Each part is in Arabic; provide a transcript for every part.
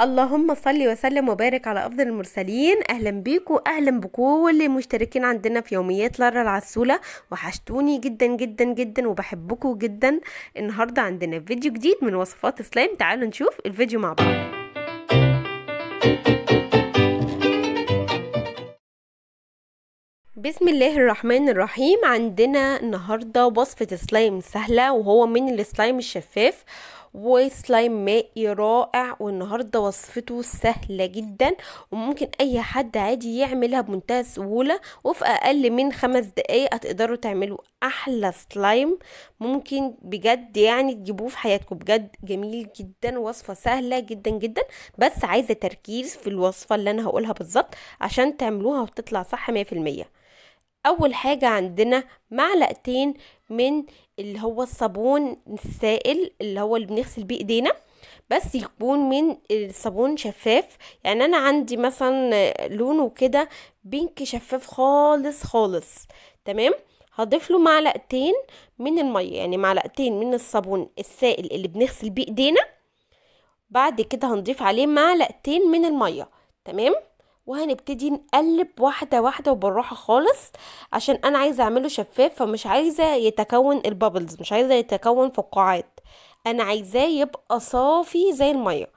اللهم صل وسلم وبارك على افضل المرسلين اهلا بيكم اهلا بكل المشتركين عندنا في يوميات لارا العسوله وحشتوني جدا جدا جدا وبحبكم جدا النهارده عندنا فيديو جديد من وصفات سلايم تعالوا نشوف الفيديو مع بعض بسم الله الرحمن الرحيم عندنا النهارده وصفه سلايم سهله وهو من السلايم الشفاف وسلايم مائي رائع والنهارده وصفته سهله جدا وممكن اي حد عادي يعملها بمنتهى السهوله وفي اقل من خمس دقايق هتقدروا تعملوا احلى سلايم ممكن بجد يعني تجيبوه في حياتكم بجد جميل جدا وصفه سهله جدا جدا بس عايزه تركيز في الوصفه اللي انا هقولها بالظبط عشان تعملوها وتطلع صح 100% اول حاجة عندنا معلقتين من اللي هو الصابون السائل اللي هو اللي بنغسل بيه ايدينا بس يكون من الصابون شفاف يعني انا عندي مثلا لونه كده بينك شفاف خالص خالص تمام هضيف له معلقتين من الميه يعني معلقتين من الصابون السائل اللي بنغسل بيه ايدينا بعد كده هنضيف عليه معلقتين من الميه تمام وهنبتدي نقلب واحدة واحدة وبالراحة خالص عشان انا عايزة اعمله شفاف فمش عايزة يتكون البابلز مش عايزة يتكون فقاعات انا عايزاه يبقى صافي زي المية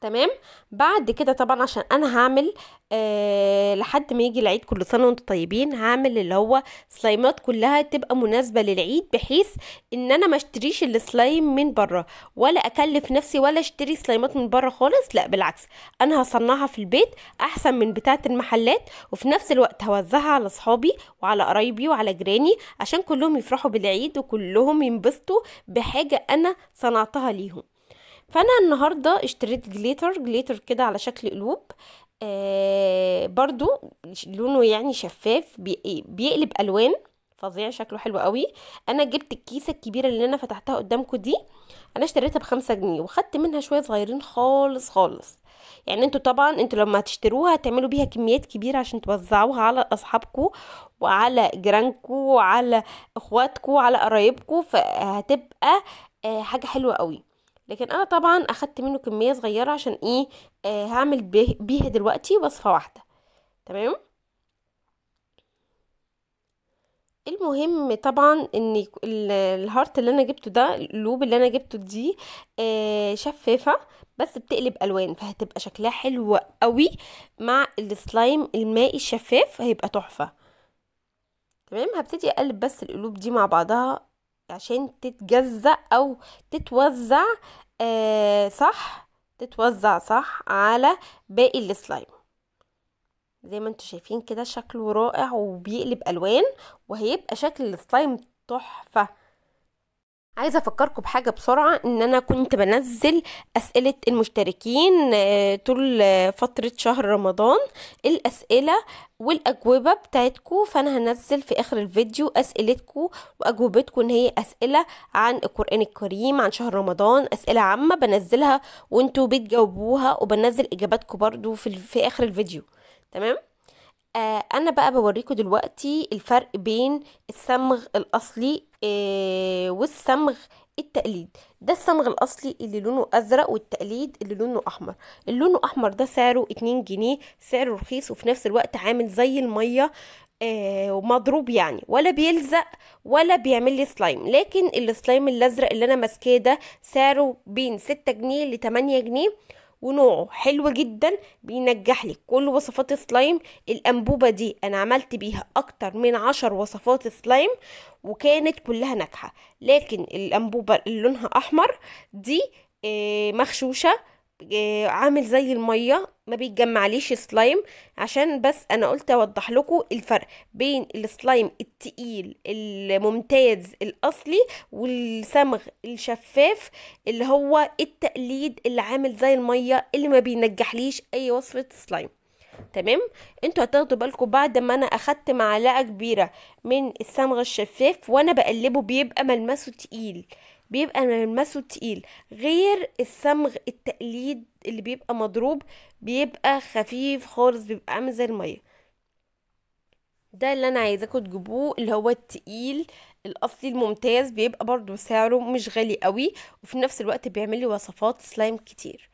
تمام بعد كده طبعا عشان انا هعمل آه لحد ما يجي العيد كل سنه وانتم طيبين هعمل اللي هو سلايمات كلها تبقى مناسبه للعيد بحيث ان انا ما اشتريش السلايم من بره ولا اكلف نفسي ولا اشتري سلايمات من بره خالص لا بالعكس انا هصنعها في البيت احسن من بتاعه المحلات وفي نفس الوقت هوزعها على اصحابي وعلى قرايبي وعلى جيراني عشان كلهم يفرحوا بالعيد وكلهم ينبسطوا بحاجه انا صنعتها ليهم فانا النهارده اشتريت جليتر جليتر كده على شكل قلوب آه برضو لونه يعني شفاف بيقلب الوان فظيع شكله حلو قوي انا جبت الكيسه الكبيره اللي انا فتحتها قدامكم دي انا اشتريتها بخمسة جنيه وخدت منها شويه صغيرين خالص خالص يعني انتوا طبعا انتوا لما هتشتروها هتعملوا بيها كميات كبيره عشان توزعوها على اصحابكم وعلى جيرانكم وعلى اخواتكم وعلى قرايبكم فهتبقى آه، حاجه حلوه قوي لكن انا طبعا اخدت منه كميه صغيره عشان ايه آه هعمل بيها دلوقتي وصفه واحده تمام المهم طبعا ان الهارت اللي انا جبته ده اللوب اللي انا جبته دي آه شفافه بس بتقلب الوان فهتبقى شكلها حلو قوي مع السلايم المائي الشفاف هيبقى تحفه تمام هبتدي اقلب بس القلوب دي مع بعضها عشان تتجزأ أو تتوزع آه صح تتوزع صح على باقي السلايم زي ما انتوا شايفين كده شكله رائع وبيقلب ألوان وهيبقى شكل السلايم تحفة عايزه افكركم بحاجه بسرعه ان انا كنت بنزل اسئله المشتركين آه، طول آه، فتره شهر رمضان الاسئله والاجوبه بتاعتكم فانا هنزل في اخر الفيديو اسئلتكم واجوبتكم ان هي اسئله عن القران الكريم عن شهر رمضان اسئله عامه بنزلها وانتوا بتجاوبوها وبنزل اجاباتكم برضو في, في اخر الفيديو تمام آه انا بقى بوريكم دلوقتي الفرق بين الصمغ الاصلي آه والصمغ التقليد ده الصمغ الاصلي اللي لونه ازرق والتقليد اللي لونه احمر اللون الاحمر ده سعره 2 جنيه سعره رخيص وفي نفس الوقت عامل زي الميه آه ومضروب يعني ولا بيلزق ولا بيعمل لي سلايم لكن السلايم الازرق اللي انا ماسكاه ده سعره بين 6 جنيه ل 8 جنيه ونوعه حلو جدا بينجح لك كل وصفات السلايم الانبوبه دي انا عملت بيها اكتر من عشر وصفات سلايم وكانت كلها ناجحه لكن الانبوبه اللي لونها احمر دي آه، مغشوشه آه، عامل زي الميه ما ليش سلايم عشان بس انا قلت اوضح لكم الفرق بين السلايم التقيل الممتاز الاصلي والسمغ الشفاف اللي هو التقليد اللي عامل زي الميه اللي ما ليش اي وصفه سلايم تمام انتوا هتاخدوا بالكم بعد ما انا اخدت معلقه كبيره من الصمغ الشفاف وانا بقلبه بيبقى ملمسه تقيل بيبقى ملمسه تقيل غير الصمغ التقليد اللي بيبقى مضروب بيبقى خفيف خالص بيبقى عامل زي الميه ده اللي انا عايزاكم تجيبوه اللي هو التقيل الاصلي الممتاز بيبقى برضو سعره مش غالي قوي وفي نفس الوقت بيعمل لي وصفات سلايم كتير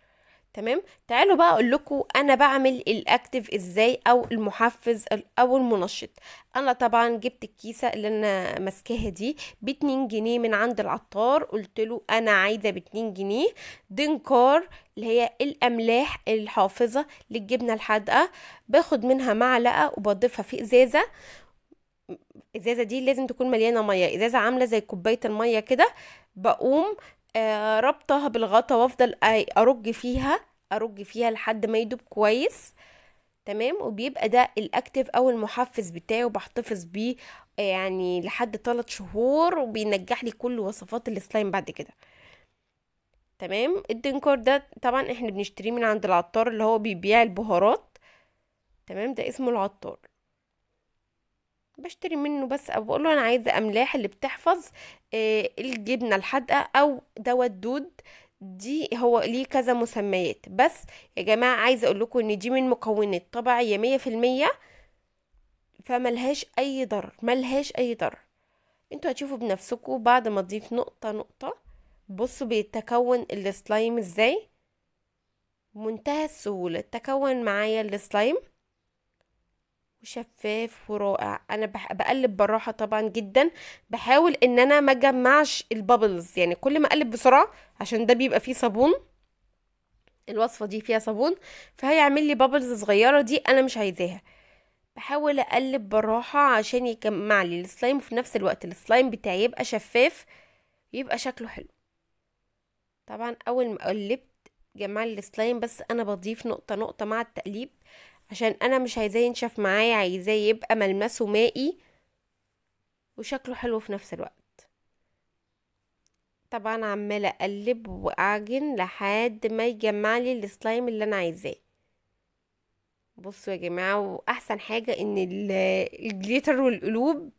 تمام تعالوا بقى اقول لكم انا بعمل الاكتف ازاي او المحفز او المنشط انا طبعا جبت الكيسه اللي انا ماسكاها دي ب جنيه من عند العطار قلت له انا عايزه ب جنيه دنكار اللي هي الاملاح الحافظه للجبنه الحادقه باخد منها معلقه وبضيفها في ازازه الازازه دي لازم تكون مليانه ميه ازازه عامله زي كوبايه الميه كده بقوم آه، ربطها بالغطا وافضل ارج فيها ارج فيها لحد ما يدوب كويس تمام وبيبقى ده الاكتف او المحفز بتاعي وبحتفظ بيه آه، يعني لحد 3 شهور وبينجح لي كل وصفات السلايم بعد كده تمام الدنكور ده طبعا احنا بنشتريه من عند العطار اللي هو بيبيع البهارات تمام ده اسمه العطار بشتري منه بس او بقول له انا عايزه املاح اللي بتحفظ آه، الجبنه الحادقه او دواء الدود دي هو ليه كذا مسميات بس يا جماعه عايزه اقول لكم ان دي من مكونات طبيعيه مية في المية فملهاش اي ضرر ملهاش اي ضرر انتوا هتشوفوا بنفسكم بعد ما تضيف نقطه نقطه بصوا بيتكون السلايم ازاي منتهى السهوله تكون معايا السلايم شفاف ورائع انا بقلب بالراحه طبعا جدا بحاول ان انا ما اجمعش البابلز يعني كل ما اقلب بسرعه عشان ده بيبقى فيه صابون الوصفه دي فيها صابون فهيعمل لي بابلز صغيره دي انا مش عايزاها بحاول اقلب بالراحه عشان يجمع لي السلايم وفي نفس الوقت السلايم بتاعي يبقى شفاف يبقى شكله حلو طبعا اول ما قلبت جمع لي السلايم بس انا بضيف نقطه نقطه مع التقليب عشان انا مش عايزاه ينشف معايا عايزاه يبقى ملمسه مائي وشكله حلو في نفس الوقت طبعا عماله اقلب واعجن لحد ما يجمع لي السلايم اللي انا عايزاه بصوا يا جماعه واحسن حاجه ان الجليتر والقلوب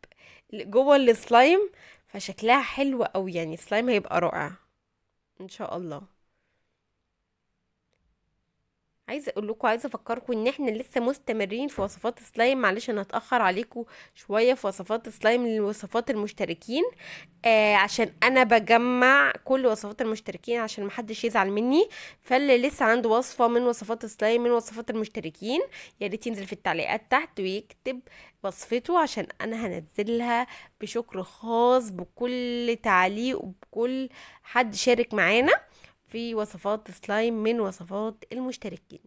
جوه السلايم فشكلها حلو قوي يعني السلايم هيبقى رائع ان شاء الله عايزه اقول لكم عايزه افكركم ان احنا لسه مستمرين في وصفات سلايم معلش انا هتاخر عليكم شويه في وصفات سلايم لوصفات المشتركين آه عشان انا بجمع كل وصفات المشتركين عشان محدش يزعل مني فاللي لسه عنده وصفه من وصفات سلايم من وصفات المشتركين يا ريت ينزل في التعليقات تحت ويكتب وصفته عشان انا هنزلها بشكر خاص بكل تعليق وبكل حد شارك معانا في وصفات سلايم من وصفات المشتركين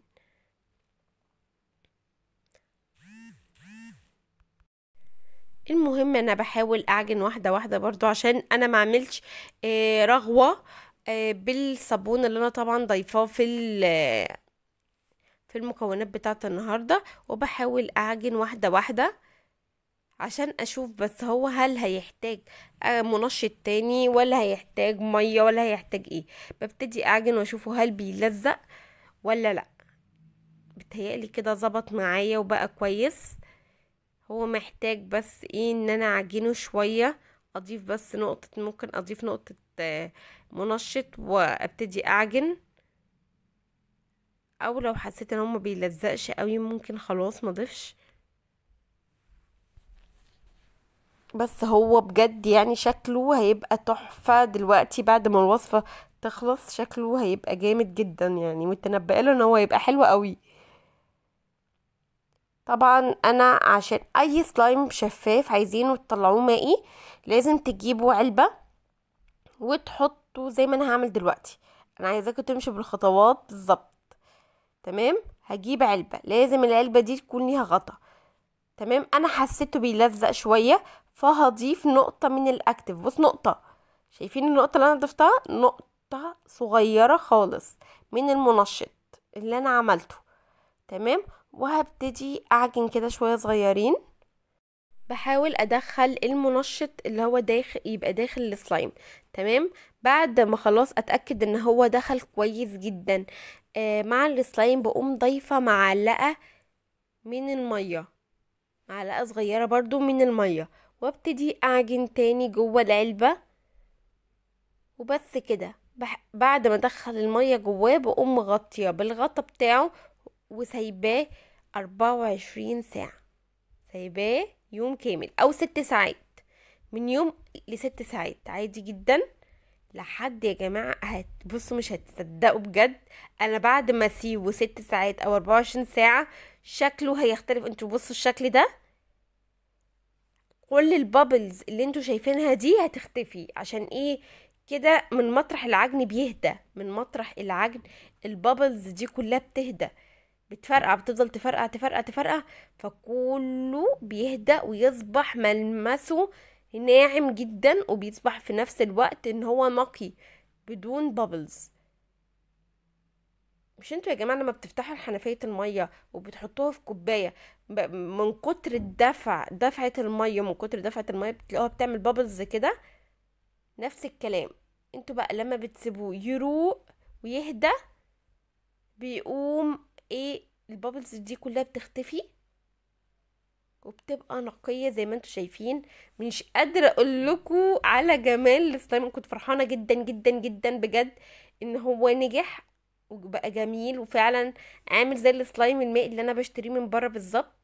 المهم انا بحاول اعجن واحده واحده برضو عشان انا ما عملتش آه، رغوه آه، بالصابون اللي انا طبعا ضايفاه في آه، في المكونات بتاعه النهارده وبحاول اعجن واحده واحده عشان اشوف بس هو هل هيحتاج آه، منشط تاني ولا هيحتاج مية ولا هيحتاج ايه ببتدي اعجن واشوفه هل بيلزق ولا لا بتهيألي كده ظبط معايا وبقى كويس هو محتاج بس ايه ان انا اعجنه شوية اضيف بس نقطة ممكن اضيف نقطة آه، منشط وابتدي اعجن او لو حسيت ان هو بيلزقش قوي ممكن خلاص مضيفش ضيفش بس هو بجد يعني شكله هيبقى تحفة دلوقتي بعد ما الوصفة تخلص شكله هيبقى جامد جدا يعني متنبئة له ان هو هيبقى حلو قوي طبعا انا عشان اي سلايم شفاف عايزينه تطلعوه مائي لازم تجيبوا علبة وتحطوا زي ما انا هعمل دلوقتي انا عايزاكم تمشوا بالخطوات بالظبط تمام هجيب علبة لازم العلبة دي تكون ليها غطا تمام انا حسيته بيلزق شوية فهضيف نقطة من الأكتف بص نقطة شايفين النقطة اللي أنا ضفتها نقطة صغيرة خالص من المنشط اللي أنا عملته تمام وهبتدي أعجن كده شوية صغيرين بحاول ادخل المنشط اللي هو داخل يبقى داخل السلايم تمام بعد ما خلاص اتاكد ان هو دخل كويس جدا آه مع السلايم بقوم ضايفه معلقه من الميه معلقه صغيره برضو من الميه وابتدي اعجن تاني جوه العلبة وبس كده بعد ما ادخل المية جواه بقوم مغطيه بالغطا بتاعه وسايباه أربعة وعشرين ساعة سايباه يوم كامل أو ست ساعات من يوم لست ساعات عادي جدا لحد يا جماعة هتبصوا مش هتصدقوا بجد أنا بعد ما أسيبه ست ساعات أو أربعة وعشرين ساعة شكله هيختلف انتوا بصوا الشكل ده كل البابلز اللي انتوا شايفينها دي هتختفي عشان ايه كده من مطرح العجن بيهدى من مطرح العجن البابلز دي كلها بتهدى بتفرقع بتفضل تفرقع تفرقع تفرقع فكله بيهدى ويصبح ملمسه ناعم جدا وبيصبح في نفس الوقت ان هو نقي بدون بابلز مش انتوا يا جماعه لما بتفتحوا الحنفيه الميه وبتحطوها في كوبايه من كتر الدفع دفعه الميه من كتر دفعه الميه بتلاقوها بتعمل بابلز كده نفس الكلام انتوا بقى لما بتسيبوه يروق ويهدى بيقوم ايه البابلز دي كلها بتختفي وبتبقى نقيه زي ما انتوا شايفين مش قادره اقول لكم على جمال السلايم كنت فرحانه جدا جدا جدا بجد ان هو نجح وبقى جميل وفعلا عامل زي السلايم المائي اللي انا بشتريه من بره بالظبط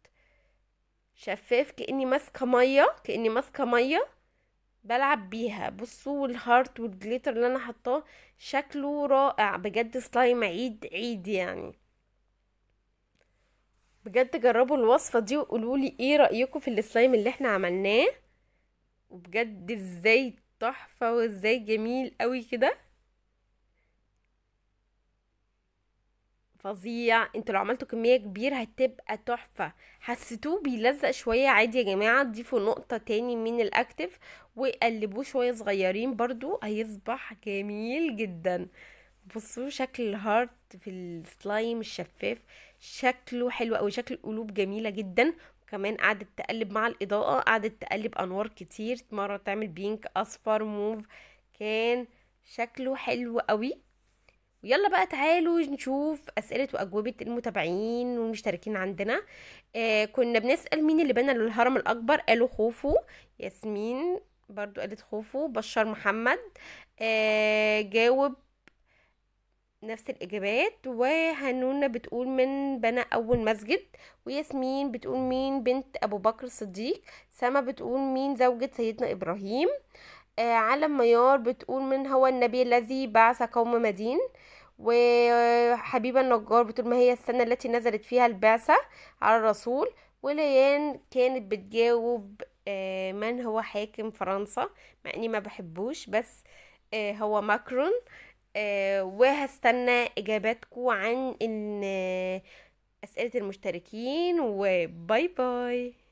شفاف كاني ماسكه ميه كاني ماسكه ميه بلعب بيها بصوا الهارت والجليتر اللي انا حطاه شكله رائع بجد سلايم عيد عيد يعني بجد جربوا الوصفه دي وقولوا لي ايه رايكم في السلايم اللي احنا عملناه وبجد ازاي تحفه وازاي جميل قوي كده فظيع انتوا لو عملتوا كميه كبيره هتبقى تحفه حسيتوه بيلزق شويه عادي يا جماعه ضيفوا نقطه تاني من الاكتف وقلبوه شويه صغيرين برضو هيصبح جميل جدا بصوا شكل الهارت في السلايم الشفاف شكله حلو قوي شكل القلوب جميله جدا كمان قعدت تقلب مع الاضاءه قعدت تقلب انوار كتير مره تعمل بينك اصفر موف كان شكله حلو قوي يلا بقى تعالوا نشوف اسئله واجوبه المتابعين والمشتركين عندنا آه كنا بنسال مين اللي بنى الهرم الاكبر قالوا خوفو ياسمين برضو قالت خوفو بشار محمد آه جاوب نفس الإجابات وهنونة بتقول من بنى أول مسجد وياسمين بتقول مين بنت أبو بكر الصديق سما بتقول مين زوجة سيدنا إبراهيم آه علم ميار بتقول من هو النبي الذي بعث قوم مدين آه وحبيبة النجار بتقول ما هي السنة التي نزلت فيها البعثة على الرسول وليان كانت بتجاوب آه، من هو حاكم فرنسا مع اني ما بحبوش بس آه، هو ماكرون آه، وهستنى اجاباتكم عن ان اسئله المشتركين وباي باي